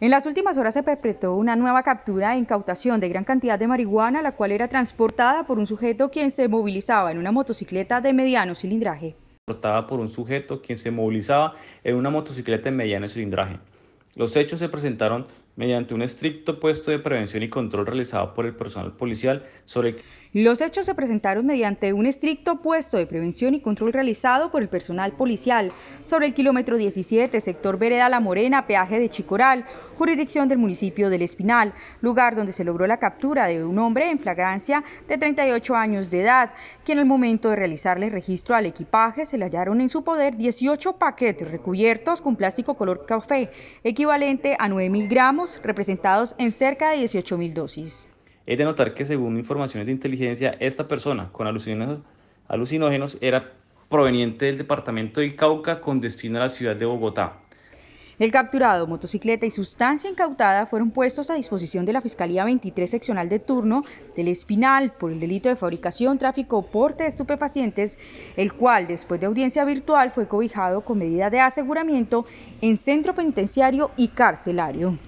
En las últimas horas se perpetró una nueva captura e incautación de gran cantidad de marihuana, la cual era transportada por un sujeto quien se movilizaba en una motocicleta de mediano cilindraje. Transportada por un sujeto quien se movilizaba en una motocicleta de mediano cilindraje. Los hechos se presentaron mediante un estricto puesto de prevención y control realizado por el personal policial sobre... Los hechos se presentaron mediante un estricto puesto de prevención y control realizado por el personal policial sobre el kilómetro 17, sector Vereda La Morena, peaje de Chicoral, jurisdicción del municipio del Espinal, lugar donde se logró la captura de un hombre en flagrancia de 38 años de edad, quien al momento de realizarle registro al equipaje se le hallaron en su poder 18 paquetes recubiertos con plástico color café, equivalente a 9.000 gramos representados en cerca de 18.000 dosis. Es de notar que según informaciones de inteligencia, esta persona con alucinógenos, era proveniente del departamento del Cauca con destino a la ciudad de Bogotá. El capturado, motocicleta y sustancia incautada fueron puestos a disposición de la Fiscalía 23 Seccional de Turno del Espinal por el delito de fabricación, tráfico o porte de estupefacientes, el cual, después de audiencia virtual, fue cobijado con medida de aseguramiento en centro penitenciario y carcelario.